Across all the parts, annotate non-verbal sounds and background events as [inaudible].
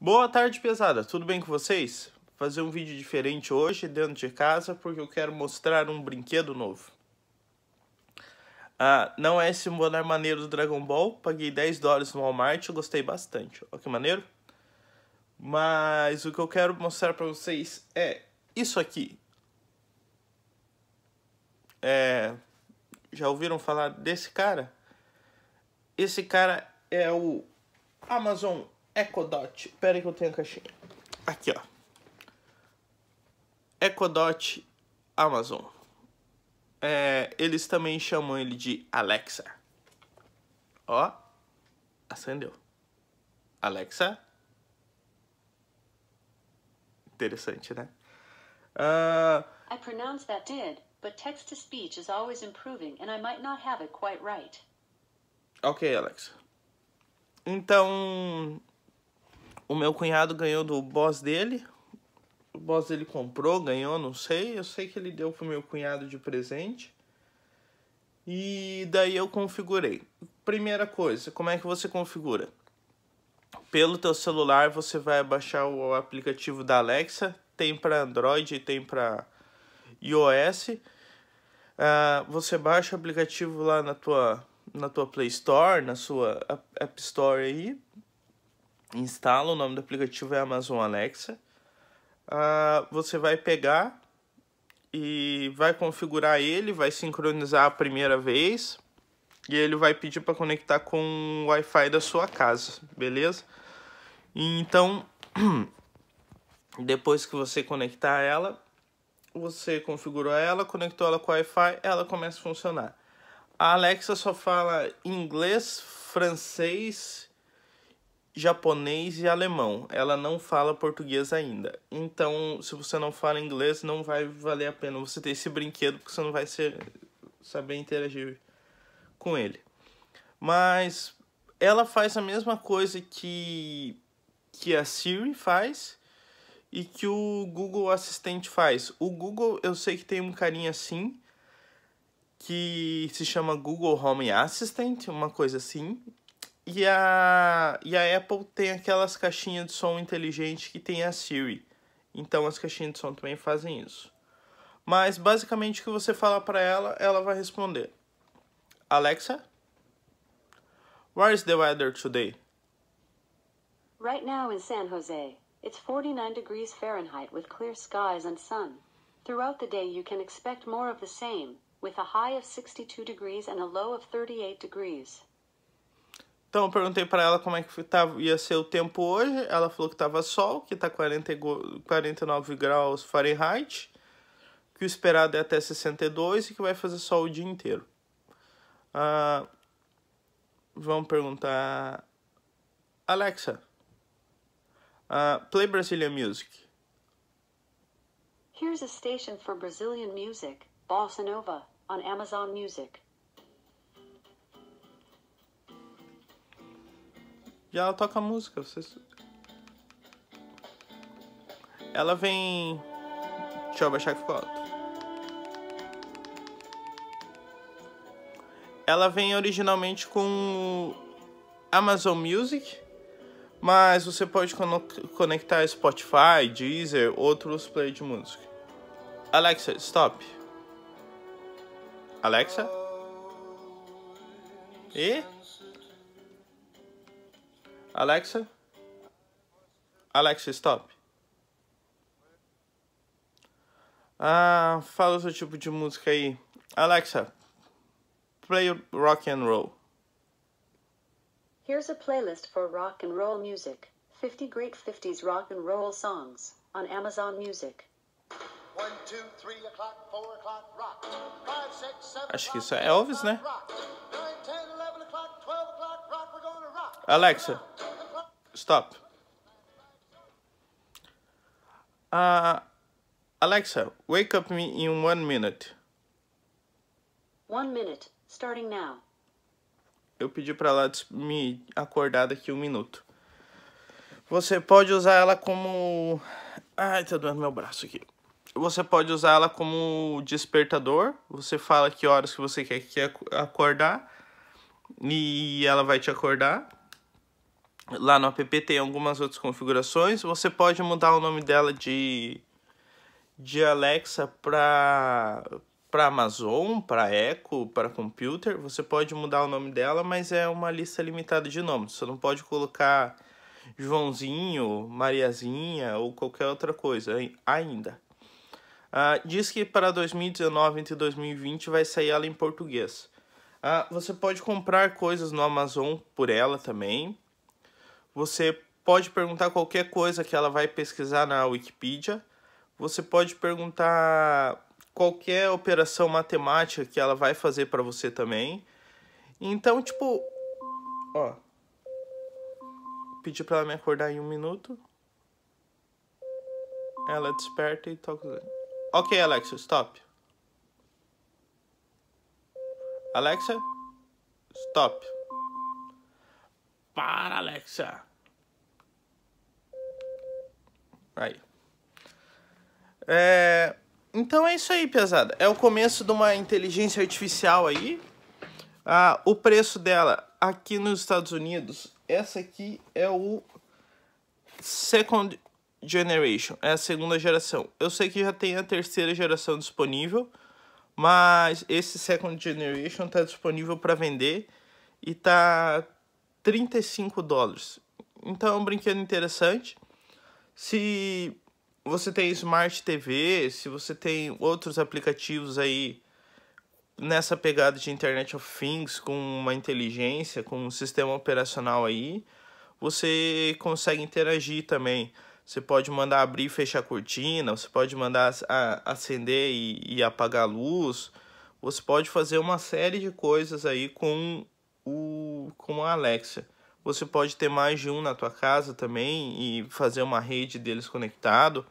Boa tarde, pesada. Tudo bem com vocês? Vou fazer um vídeo diferente hoje dentro de casa porque eu quero mostrar um brinquedo novo. Ah, não é esse boné maneiro do Dragon Ball. Paguei 10 dólares no Walmart, gostei bastante. Olha que maneiro. Mas o que eu quero mostrar para vocês é isso aqui. É... já ouviram falar desse cara? Esse cara é o Amazon Ecodot. Pera aí que eu tenho a caixinha. Aqui, ó. Ecodot Amazon. É, eles também chamam ele de Alexa. Ó, acendeu. Alexa. Interessante, né? Uh... I pronounce that did, but text to speech is always improving and I might not have it quite right. Ok, Alexa. Então, o meu cunhado ganhou do boss dele. O boss dele comprou, ganhou, não sei. Eu sei que ele deu pro meu cunhado de presente. E daí eu configurei. Primeira coisa, como é que você configura? Pelo teu celular você vai baixar o aplicativo da Alexa, tem para Android e tem para iOS. Uh, você baixa o aplicativo lá na tua, na tua Play Store, na sua App Store aí, instala, o nome do aplicativo é Amazon Alexa. Ah, você vai pegar e vai configurar ele, vai sincronizar a primeira vez e ele vai pedir para conectar com o Wi-Fi da sua casa, beleza? Então, [clears throat] depois que você conectar ela, você configurou ela, conectou ela com o Wi-Fi, ela começa a funcionar. A Alexa só fala inglês, francês japonês e alemão. Ela não fala português ainda. Então, se você não fala inglês, não vai valer a pena você ter esse brinquedo, porque você não vai ser, saber interagir com ele. Mas ela faz a mesma coisa que, que a Siri faz e que o Google Assistente faz. O Google, eu sei que tem um carinha assim, que se chama Google Home Assistant, uma coisa assim, e a, e a Apple tem aquelas caixinhas de som inteligente que tem a Siri. Então as caixinhas de som também fazem isso. Mas basicamente o que você fala para ela, ela vai responder: Alexa, where is the weather today? Right now in San Jose, it's 49 degrees Fahrenheit with clear skies and sun. Throughout the day you can expect more of the same, with a high of 62 degrees and a low of 38 degrees. Então eu perguntei para ela como é que tava, tá, ia ser o tempo hoje. Ela falou que tava sol, que tá 40, 49 graus Fahrenheit, que o esperado é até 62 e que vai fazer sol o dia inteiro. Ah, vamos perguntar. Alexa, ah, play Brazilian music. Here's a station for Brazilian music, Bossa Nova, on Amazon Music. E ela toca música. Vocês... Ela vem. Deixa eu baixar que ficou alto. Ela vem originalmente com Amazon Music, mas você pode conectar Spotify, Deezer, outros play de música. Alexa, stop. Alexa? E? Alexa? Alexa, stop. Ah, fala o seu tipo de música aí. Alexa, play rock and roll. Here's a playlist for rock and roll music. 50 great 50s rock and roll songs on Amazon Music. One, two, three o'clock, four o'clock, rock. Five, six, seven, Acho que isso é Elvis, né? Alexa, Stop. Uh, Alexa, wake up me in one minute. One minute, starting now. Eu pedi para ela me acordar daqui um minuto. Você pode usar ela como. Ai, tá doendo meu braço aqui. Você pode usar ela como despertador. Você fala que horas que você quer que acordar. E ela vai te acordar lá no app tem algumas outras configurações. Você pode mudar o nome dela de, de Alexa para para Amazon, para Echo, para Computer. Você pode mudar o nome dela, mas é uma lista limitada de nomes. Você não pode colocar Joãozinho, Mariazinha ou qualquer outra coisa ainda. Uh, diz que para 2019 entre 2020 vai sair ela em português. Uh, você pode comprar coisas no Amazon por ela também. Você pode perguntar qualquer coisa que ela vai pesquisar na Wikipedia. Você pode perguntar qualquer operação matemática que ela vai fazer para você também. Então, tipo, ó, pedi para ela me acordar em um minuto. Ela desperta e toca. Ok, Alexa, stop. Alexa, stop. Para, Alexa. Aí. É... Então é isso aí, pesada. É o começo de uma inteligência artificial aí. Ah, o preço dela aqui nos Estados Unidos, essa aqui é o Second Generation, é a segunda geração. Eu sei que já tem a terceira geração disponível, mas esse Second Generation está disponível para vender e tá 35 dólares. Então é um brinquedo interessante. Se você tem Smart TV, se você tem outros aplicativos aí nessa pegada de Internet of Things, com uma inteligência, com um sistema operacional aí, você consegue interagir também. Você pode mandar abrir e fechar a cortina, você pode mandar acender e, e apagar a luz, você pode fazer uma série de coisas aí com o com a Alexa. Você pode ter mais de um na tua casa também e fazer uma rede deles conectado.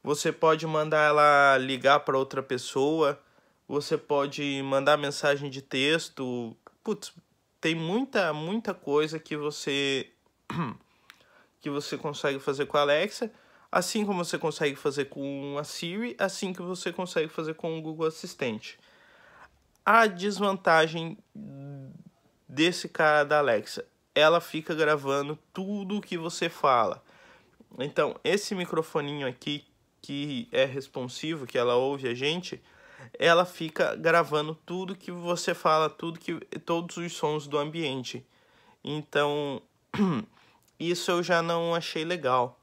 Você pode mandar ela ligar para outra pessoa. Você pode mandar mensagem de texto. Putz, tem muita, muita coisa que você [clears throat] que você consegue fazer com a Alexa, assim como você consegue fazer com a Siri, assim que você consegue fazer com o Google Assistente. A desvantagem desse cara da Alexa ela fica gravando tudo o que você fala. Então, esse microfoninho aqui que é responsivo, que ela ouve a gente, ela fica gravando tudo que você fala, tudo que todos os sons do ambiente. Então, [clears throat] isso eu já não achei legal.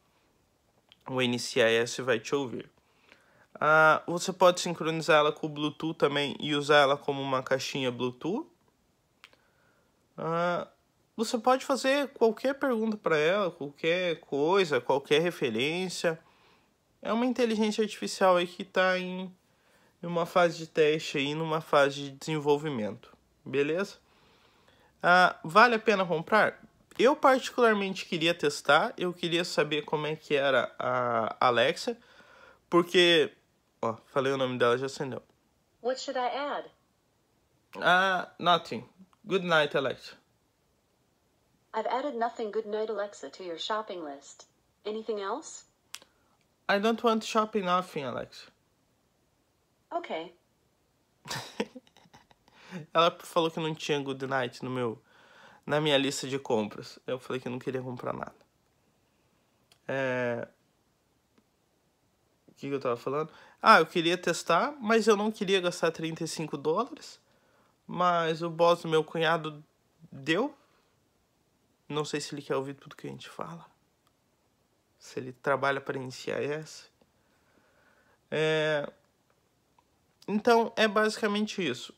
O NCIS vai te ouvir. Ah, você pode sincronizar ela com o Bluetooth também e usar ela como uma caixinha Bluetooth. Ah, você pode fazer qualquer pergunta para ela, qualquer coisa, qualquer referência. É uma inteligência artificial aí que está em uma fase de teste aí, numa fase de desenvolvimento, beleza? Ah, vale a pena comprar? Eu particularmente queria testar, eu queria saber como é que era a Alexa, porque, ó, falei o nome dela, já acendeu. What should I add? Ah, nothing. Good night, Alexa. I've added nothing good night Alexa to your shopping list. Anything else? I don't want shopping nothing, Alexa. Okay. [laughs] Ela falou que não tinha good night no meu na minha lista de compras. Eu falei que não queria comprar nada. É... O que, eu tava falando? Ah, eu queria testar, mas eu não queria gastar 35 dólares. Mas o boss do meu cunhado deu, não sei se ele quer ouvir tudo que a gente fala. Se ele trabalha para iniciar essa. É... Então, é basicamente isso.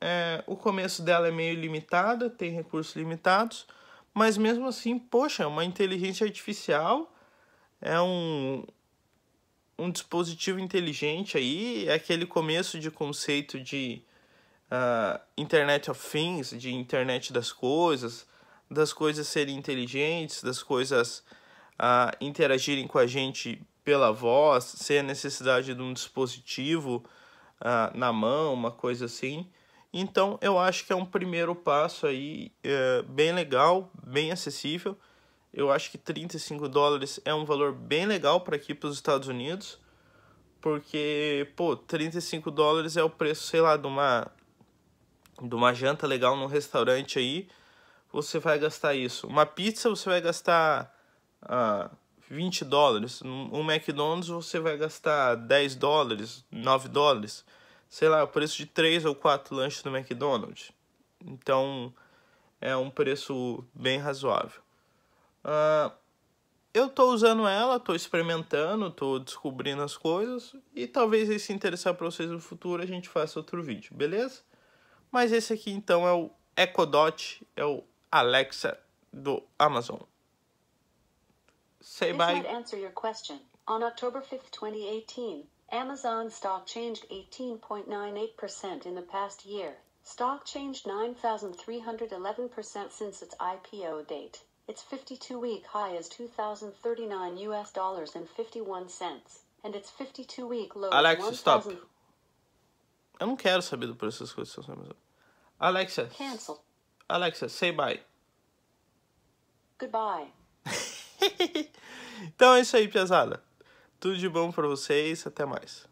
É... O começo dela é meio limitado, tem recursos limitados, mas mesmo assim, poxa, é uma inteligência artificial é um, um dispositivo inteligente aí, é aquele começo de conceito de uh, Internet of Things, de Internet das Coisas, das coisas serem inteligentes, das coisas ah, interagirem com a gente pela voz, sem a necessidade de um dispositivo ah, na mão, uma coisa assim. Então eu acho que é um primeiro passo aí é, bem legal, bem acessível. Eu acho que 35 dólares é um valor bem legal para aqui para os Estados Unidos, porque pô, 35 dólares é o preço, sei lá, de uma de uma janta legal num restaurante aí você vai gastar isso. Uma pizza você vai gastar ah, 20 dólares. Um McDonald's você vai gastar 10 dólares, 9 dólares. Sei lá, o preço de 3 ou 4 lanches do McDonald's. Então é um preço bem razoável. Ah, eu estou usando ela, estou experimentando, estou descobrindo as coisas e talvez se interessar para vocês no futuro a gente faça outro vídeo, beleza? Mas esse aqui então é o Ecodot, é o Alexa do Amazon. Say this bye. might answer your question. On October fifth, 2018, Amazon stock changed 18.98% in the past year. Stock changed 9,311% since its IPO date. Its 52-week high is 2,039 US dollars and 51 cents, and its 52-week low Alexa, is 1, stop. Eu não quero saber do preço das coisas Alexa. Cancel. Alexa, say bye. Goodbye. [laughs] então é isso aí, Piazada. Tudo de bom para vocês, até mais.